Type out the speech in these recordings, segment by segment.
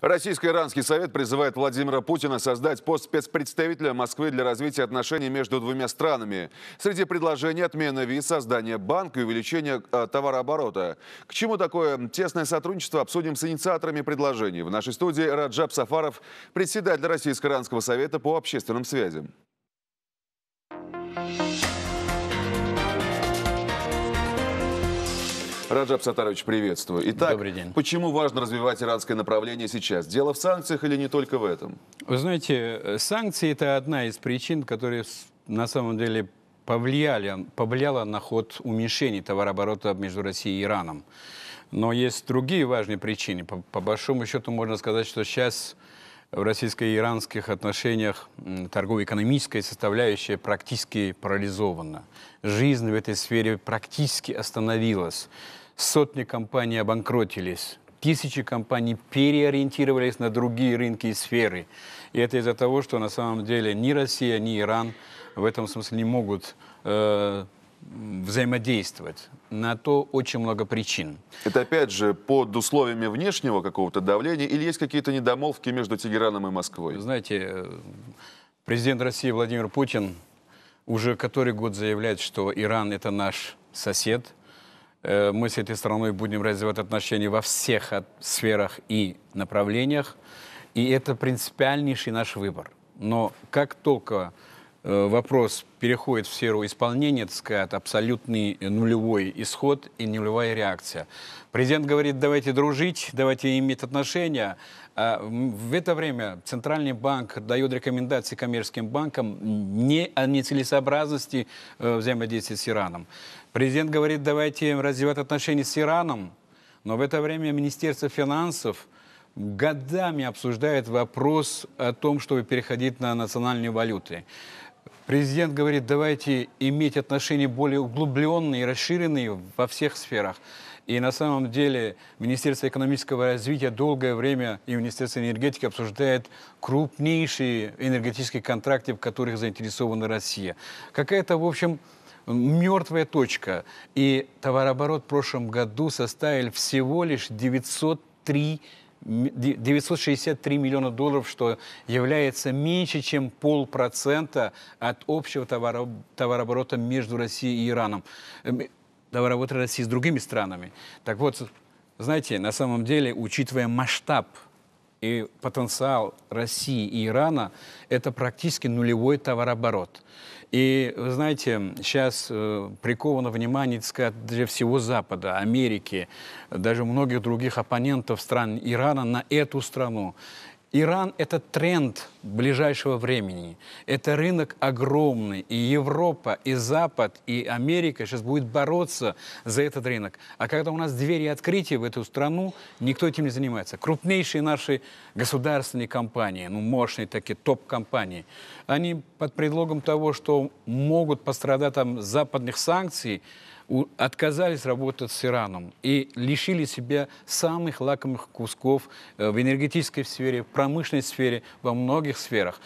Российско-иранский совет призывает Владимира Путина создать пост спецпредставителя Москвы для развития отношений между двумя странами. Среди предложений отмена виз, создание банка и увеличение э, товарооборота. К чему такое тесное сотрудничество обсудим с инициаторами предложений. В нашей студии Раджаб Сафаров, председатель Российско-иранского совета по общественным связям. Thank you. Раджаб Сатарович, приветствую. Итак, Добрый день. почему важно развивать иранское направление сейчас? Дело в санкциях или не только в этом? Вы знаете, э, санкции – это одна из причин, которые на самом деле повлияли, повлияла на ход уменьшения товарооборота между Россией и Ираном. Но есть другие важные причины. По, по большому счету можно сказать, что сейчас в российско-иранских отношениях торгово-экономическая составляющая практически парализована. Жизнь в этой сфере практически остановилась. Сотни компаний обанкротились, тысячи компаний переориентировались на другие рынки и сферы. И это из-за того, что на самом деле ни Россия, ни Иран в этом смысле не могут э, взаимодействовать. На то очень много причин. Это опять же под условиями внешнего какого-то давления или есть какие-то недомолвки между Тегераном и Москвой? Знаете, э, президент России Владимир Путин уже который год заявляет, что Иран это наш сосед. Э, мы с этой страной будем развивать отношения во всех сферах и направлениях. И это принципиальнейший наш выбор. Но как только Э, вопрос переходит в сферу исполнения, так сказать, абсолютный нулевой исход и нулевая реакция. Президент говорит, давайте дружить, давайте иметь отношения. А в это время Центральный банк дает рекомендации коммерческим банкам не о нецелесообразности э, взаимодействия с Ираном. Президент говорит, давайте развивать отношения с Ираном, но в это время Министерство финансов годами обсуждает вопрос о том, чтобы переходить на национальные валюты. Президент говорит, давайте иметь отношения более углубленные и расширенные во всех сферах. И на самом деле Министерство экономического развития долгое время и Министерство энергетики обсуждает крупнейшие энергетические контракты, в которых заинтересована Россия. Какая-то, в общем, мертвая точка. И товарооборот в прошлом году составил всего лишь 903 миллиона 963 миллиона долларов, что является меньше, чем полпроцента от общего товарооборота между Россией и Ираном, э, товарооборота России с другими странами. Так вот, знаете, на самом деле, учитывая масштаб и потенциал России и Ирана – это практически нулевой товарооборот. И, вы знаете, сейчас э, приковано внимание, так сказать, для всего Запада, Америки, даже многих других оппонентов стран Ирана на эту страну. Иран – это тренд ближайшего времени. Это рынок огромный. И Европа, и Запад, и Америка сейчас будут бороться за этот рынок. А когда у нас двери открытия в эту страну, никто этим не занимается. Крупнейшие наши государственные компании, ну, мощные такие топ-компании, они под предлогом того, что могут пострадать там западных санкций, отказались работать с Ираном и лишили себя самых лакомых кусков э, в энергетической сфере, в промышленной сфере, во многих сферах.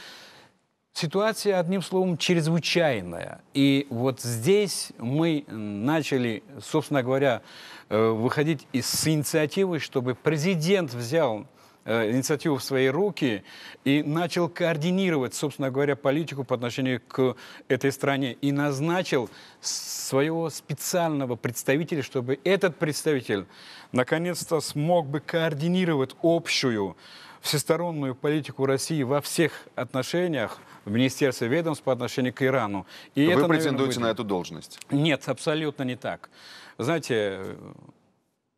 Ситуация, одним словом, чрезвычайная. И вот здесь мы начали, собственно говоря, э, выходить из, инициативы, чтобы президент взял Э, инициативу в свои руки и начал координировать, собственно говоря, политику по отношению к этой стране и назначил своего специального представителя, чтобы этот представитель наконец-то смог бы координировать общую всестороннюю политику России во всех отношениях в Министерстве ведомств по отношению к Ирану. И Вы это, претендуете наверное, будет... на эту должность? Нет, абсолютно не так. Знаете,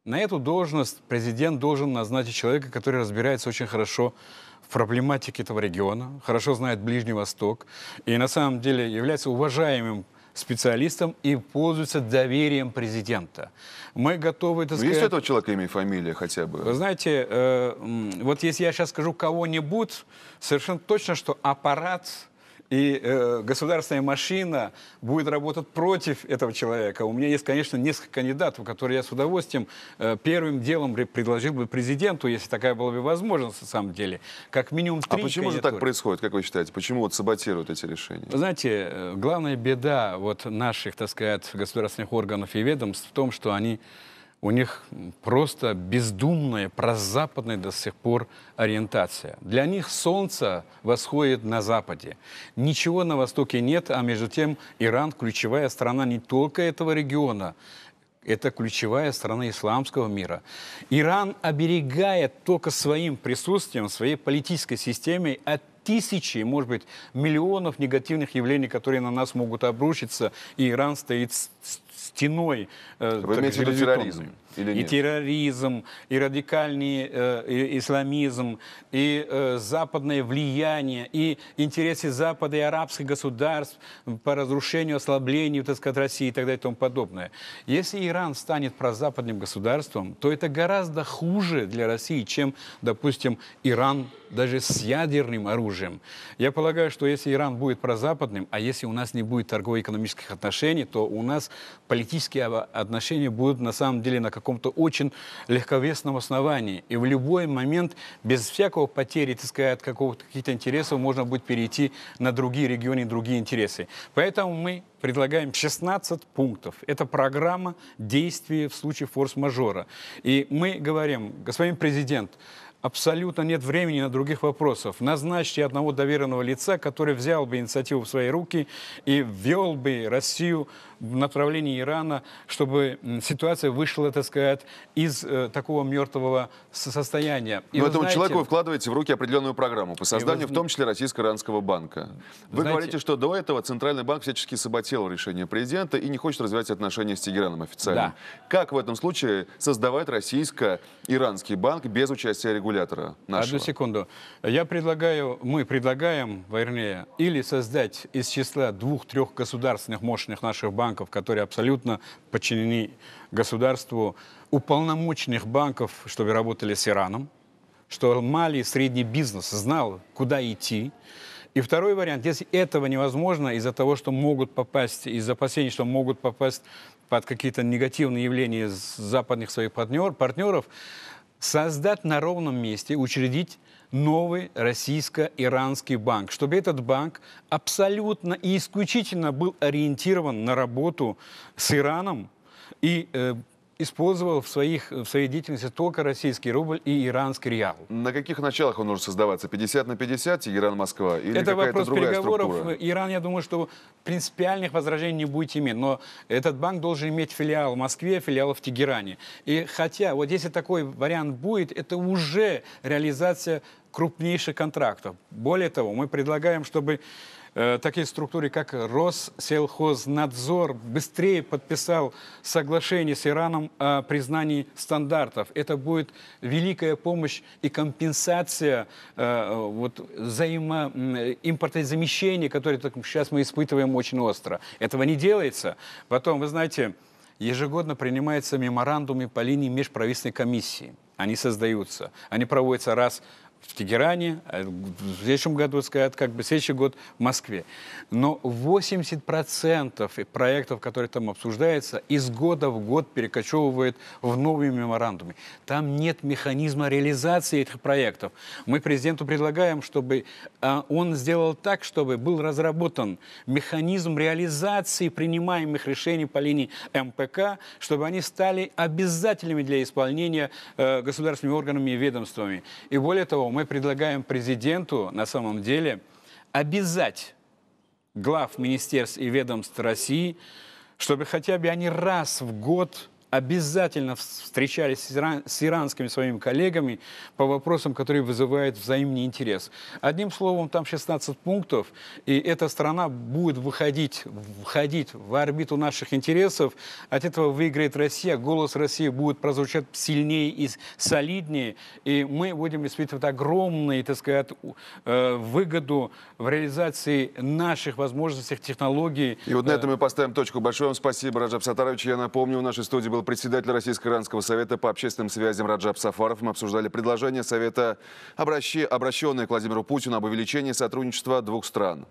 на эту должность президент должен назначить человека, который разбирается очень хорошо в проблематике этого региона, хорошо знает Ближний Восток и на самом деле является уважаемым специалистом и пользуется доверием президента. Мы готовы это сказать... Ну, есть у этого человека имя и фамилия хотя бы? Вы знаете, э, вот если я сейчас скажу кого-нибудь, совершенно точно, что аппарат и э, государственная машина будет работать против этого человека. У меня есть, конечно, несколько кандидатов, которые я с удовольствием э, первым делом предложил бы президенту, если такая была бы возможность, на самом деле. Как минимум три А почему же так происходит, как вы считаете? Почему вот саботируют эти решения? знаете, э, главная беда вот наших, так сказать, государственных органов и ведомств в том, что они у них просто бездумная, прозападная до сих пор ориентация. Для них солнце восходит на западе. Ничего на востоке нет, а между тем Иран – ключевая страна не только этого региона, это ключевая страна исламского мира. Иран оберегает только своим присутствием, своей политической системой от тысячи, может быть, миллионов негативных явлений, которые на нас могут обрушиться, и Иран стоит стеной. Э, Вы так, имеете в виду терроризм? Или нет? и терроризм, и радикальный э, и исламизм, и э, западное влияние, и интересы Запада и арабских государств по разрушению, ослаблению, так сказать, России и так далее и тому подобное. Если Иран станет прозападным государством, то это гораздо хуже для России, чем, допустим, Иран даже с ядерным оружием чужим. Я полагаю, что если Иран будет прозападным, а если у нас не будет торгово-экономических отношений, то у нас политические отношения будут на самом деле на каком-то очень легковесном основании. И в любой момент, без всякого потери, так сказать, каких-то интересов, можно будет перейти на другие регионы, другие интересы. Поэтому мы предлагаем 16 пунктов. Это программа действий в случае форс-мажора. И мы говорим, господин президент, абсолютно нет времени на других вопросов. Назначьте одного доверенного лица, который взял бы инициативу в свои руки и ввел бы Россию в направлении Ирана, чтобы ситуация вышла, так сказать, из э, такого мертвого состояния. И Но этому знаете, человеку вы вкладываете в руки определенную программу по созданию, вы... в том числе Российско-Иранского банка. Вы знаете... говорите, что до этого Центральный банк всячески саботировал решение президента и не хочет развивать отношения с Тегераном официально. Да. Как в этом случае создавать российско-иранский банк без участия регулятора? симулятора нашего. Одну секунду. Я предлагаю, мы предлагаем, вернее, или создать из числа двух-трех государственных мощных наших банков, которые абсолютно подчинены государству, уполномоченных банков, чтобы работали с Ираном, что малый и средний бизнес знал, куда идти, и второй вариант, если этого невозможно из-за того, что могут попасть, из-за опасений, что могут попасть под какие-то негативные явления западных своих партнер, партнеров, создать на ровном месте, учредить новый российско-иранский банк, чтобы этот банк абсолютно и исключительно был ориентирован на работу с Ираном и э, использовал в, своих, в своей деятельности только российский рубль и иранский реал. На каких началах он может создаваться? 50 на 50, Иран, Москва? Или это вопрос другая переговоров. Структура? Иран, я думаю, что принципиальных возражений не будет иметь. Но этот банк должен иметь филиал в Москве, филиал в Тегеране. И хотя, вот если такой вариант будет, это уже реализация крупнейших контрактов. Более того, мы предлагаем, чтобы э, такие структуры, как Россельхознадзор, быстрее подписал соглашение с Ираном о признании стандартов. Это будет великая помощь и компенсация э, вот, взаимо... импортозамещения, которое так, сейчас мы испытываем очень остро. Этого не делается. Потом, вы знаете, ежегодно принимаются меморандумы по линии межправительственной комиссии. Они создаются. Они проводятся раз в Тегеране, э, в следующем году, сказать, как бы следующий год в Москве. Но 80% проектов, которые там обсуждаются, из года в год перекочевывает в новые меморандумы. Там нет механизма реализации этих проектов. Мы президенту предлагаем, чтобы э, он сделал так, чтобы был разработан механизм реализации принимаемых решений по линии МПК, чтобы они стали обязательными для исполнения э, государственными органами и ведомствами. И более того, мы предлагаем президенту на самом деле обязать глав министерств и ведомств России, чтобы хотя бы они раз в год обязательно встречались с, иранскими своими коллегами по вопросам, которые вызывают взаимный интерес. Одним словом, там 16 пунктов, и эта страна будет выходить, входить в орбиту наших интересов. От этого выиграет Россия, голос России будет прозвучать сильнее и солиднее, и мы будем испытывать огромную, так сказать, э, выгоду в реализации наших возможностей, технологий. И вот на э, этом мы поставим точку. Большое вам спасибо, Раджаб Сатарович. Я напомню, в нашей студии был председатель Российско-Иранского совета по общественным связям Раджаб Сафаров. Мы обсуждали предложение Совета, обращенное к Владимиру Путину об увеличении сотрудничества двух стран.